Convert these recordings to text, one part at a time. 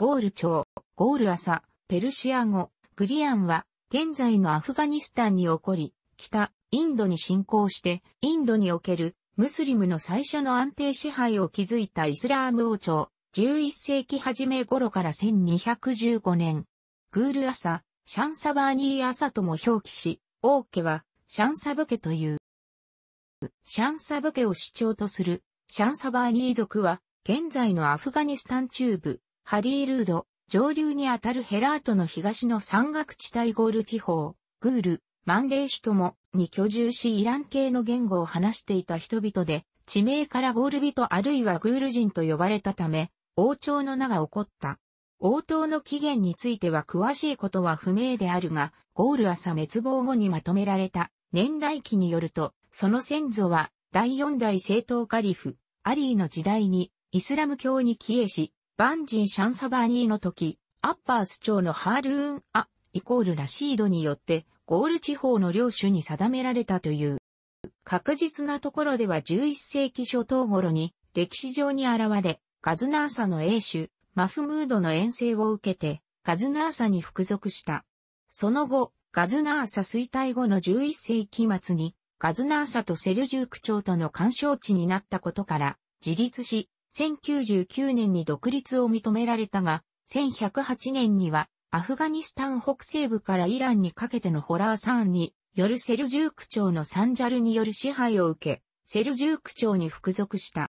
ゴール町、ゴール朝、ペルシア語、グリアンは、現在のアフガニスタンに起こり、北、インドに侵攻して、インドにおける、ムスリムの最初の安定支配を築いたイスラーム王朝、11世紀初め頃から1215年、グール朝、シャンサバーニー朝とも表記し、王家は、シャンサブ家という。シャンサブ家を主張とする、シャンサバーニー族は、現在のアフガニスタン中部、ハリールード、上流にあたるヘラートの東の山岳地帯ゴール地方、グール、マンデーシュともに居住しイラン系の言語を話していた人々で、地名からゴール人あるいはグール人と呼ばれたため、王朝の名が起こった。王朝の起源については詳しいことは不明であるが、ゴール朝滅亡後にまとめられた年代記によると、その先祖は第四代政党カリフ、アリーの時代にイスラム教に帰依し、バンジー・シャンサバーニーの時、アッパース町のハールーン・ア、イコール・ラシードによって、ゴール地方の領主に定められたという。確実なところでは11世紀初頭頃に、歴史上に現れ、ガズナーサの英主、マフムードの遠征を受けて、ガズナーサに服属した。その後、ガズナーサ衰退後の11世紀末に、ガズナーサとセルジューク朝との干渉地になったことから、自立し、1099年に独立を認められたが、1108年には、アフガニスタン北西部からイランにかけてのホラーサーンによるセルジューク朝のサンジャルによる支配を受け、セルジューク朝に服属した。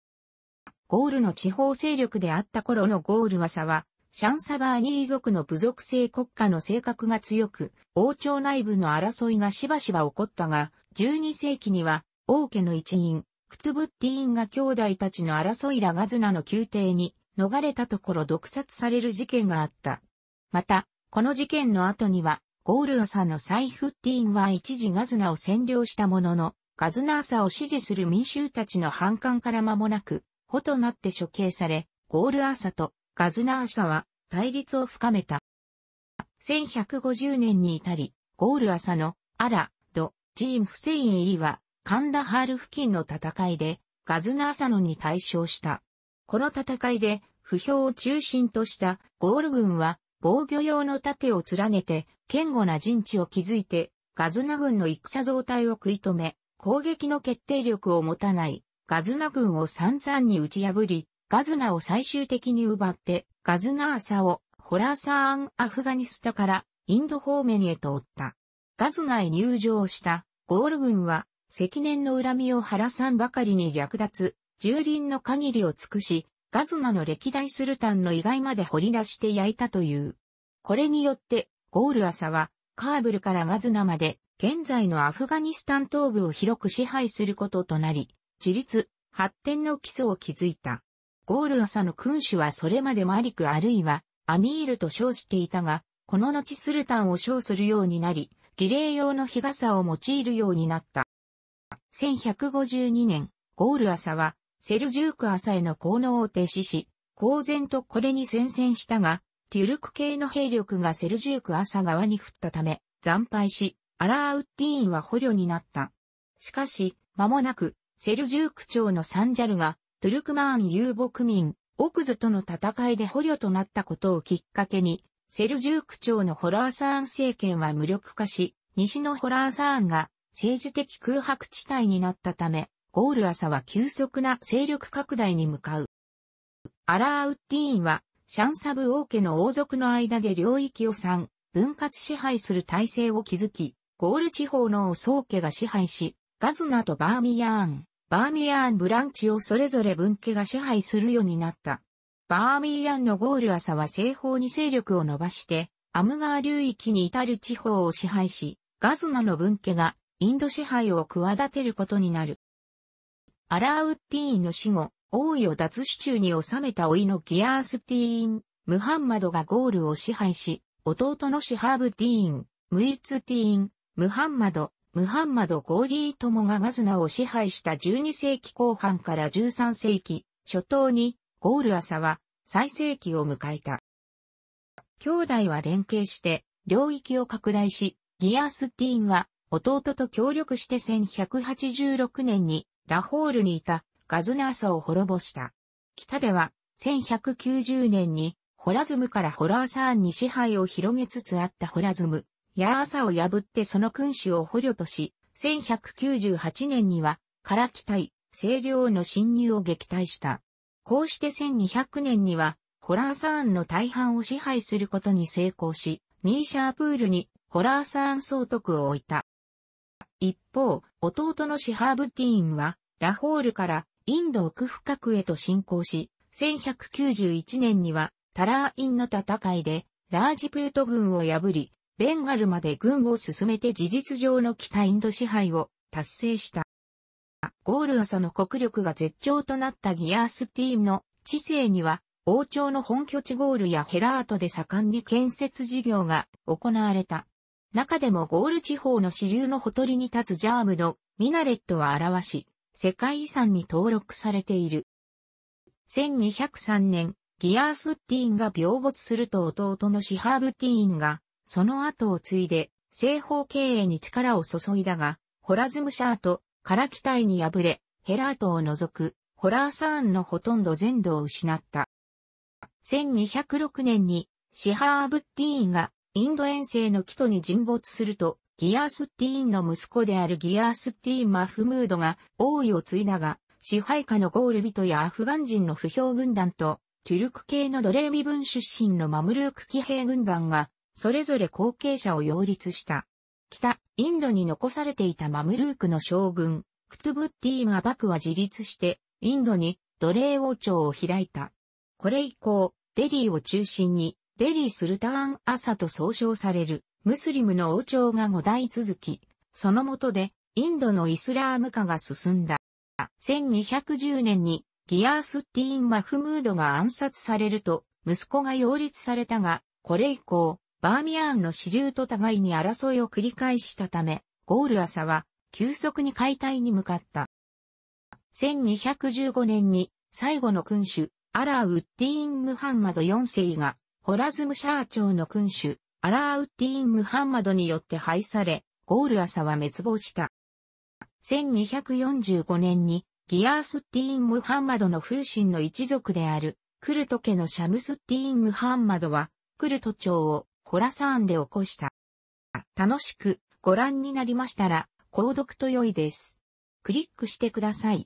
ゴールの地方勢力であった頃のゴールワサは、シャンサバーニー族の部族制国家の性格が強く、王朝内部の争いがしばしば起こったが、12世紀には、王家の一員、クトゥブッティーンが兄弟たちの争いラガズナの宮廷に逃れたところ毒殺される事件があった。また、この事件の後には、ゴールアサのサイフッティーンは一時ガズナを占領したものの、ガズナーサを支持する民衆たちの反感から間もなく、ほとなって処刑され、ゴールアサとガズナーサは対立を深めた。1150年に至り、ゴールアサのアラ、ド、ジーン・フセイン・イーはカンダハール付近の戦いで、ガズナーサノに対象した。この戦いで、不評を中心としたゴール軍は防御用の盾を連ねて堅固な陣地を築いてガズナ軍の戦増隊を食い止め攻撃の決定力を持たないガズナ軍を散々に打ち破りガズナを最終的に奪ってガズナーサをホラーサーンアフガニスタからインド方面へと追った。ガズナへ入場したゴール軍は積年の恨みを晴らさんばかりに略奪、蹂躙の限りを尽くし、ガズナの歴代スルタンの意外まで掘り出して焼いたという。これによって、ゴール朝は、カーブルからガズナまで、現在のアフガニスタン東部を広く支配することとなり、自立、発展の基礎を築いた。ゴール朝の君主はそれまでマリクあるいはアミールと称していたが、この後スルタンを称するようになり、儀礼用の日傘を用いるようになった。1152年、ゴール朝は、セルジューク朝への効能を停止し、公然とこれに宣戦したが、テュルク系の兵力がセルジューク朝側に降ったため、惨敗し、アラーウッティーンは捕虜になった。しかし、間もなく、セルジューク朝のサンジャルが、トゥルクマーン遊牧民、オクズとの戦いで捕虜となったことをきっかけに、セルジューク朝のホラーサーン政権は無力化し、西のホラーサーンが政治的空白地帯になったため、ゴール朝は急速な勢力拡大に向かう。アラーウッディーンは、シャンサブ王家の王族の間で領域を3、分割支配する体制を築き、ゴール地方の宗家が支配し、ガズナとバーミヤーン、バーミヤーンブランチをそれぞれ分家が支配するようになった。バーミヤーンのゴール朝は西方に勢力を伸ばして、アムガー流域に至る地方を支配し、ガズナの分家がインド支配を企てることになる。アラーウッティーンの死後、王位を脱手中に収めた甥のギアースティーン、ムハンマドがゴールを支配し、弟のシハーブディーン、ムイツティーン、ムハンマド、ムハンマド・ゴーリーともがガズナを支配した12世紀後半から13世紀初頭にゴール朝は最盛期を迎えた。兄弟は連携して領域を拡大し、ギアースティーンは弟と協力して1186年にラホールにいたガズナーサを滅ぼした。北では1190年にホラズムからホラーサーンに支配を広げつつあったホラズム、ヤーサを破ってその君主を捕虜とし、1198年には、から期待、西領の侵入を撃退した。こうして1200年には、ホラーサーンの大半を支配することに成功し、ニーシャープールにホラーサーン総督を置いた。一方、弟のシハーブティーンは、ラホールからインド奥深くへと進行し、1191年にはタラーインの戦いでラージプート軍を破り、ベンガルまで軍を進めて事実上の北インド支配を達成した。ゴール朝の国力が絶頂となったギアースティーンの知性には、王朝の本拠地ゴールやヘラートで盛んに建設事業が行われた。中でもゴール地方の支流のほとりに立つジャームのミナレットは表し、世界遺産に登録されている。1203年、ギアース・ティーンが病没すると弟のシハーブ・ティーンが、その後を継いで、西方経営に力を注いだが、ホラズムシャート、からタイに敗れ、ヘラートを除く、ホラーサーンのほとんど全土を失った。1206年に、シハーブ・ティーンがインド遠征の帰途に沈没すると、ギアースティーンの息子であるギアースティーン・マフムードが王位を継いだが、支配下のゴール人やアフガン人の不評軍団と、トゥルク系の奴隷身分出身のマムルーク騎兵軍団が、それぞれ後継者を擁立した。北、インドに残されていたマムルークの将軍、クトゥブッティーン・アバクは自立して、インドに奴隷王朝を開いた。これ以降、デリーを中心に、デリー・スルターン・アサと総称される、ムスリムの王朝が5代続き、その下で、インドのイスラーム化が進んだ。1210年に、ギアースッティーン・マフムードが暗殺されると、息子が擁立されたが、これ以降、バーミヤーンの支流と互いに争いを繰り返したため、ゴール朝は、急速に解体に向かった。1215年に、最後の君主、アラー・ウッディーン・ムハンマド4世が、ホラズムシャー朝の君主、アラーウッディーン・ムハンマドによって廃され、ゴール朝は滅亡した。1245年に、ギアースッディーン・ムハンマドの風神の一族である、クルト家のシャムスッディーン・ムハンマドは、クルト朝をホラサーンで起こした。楽しくご覧になりましたら、購読と良いです。クリックしてください。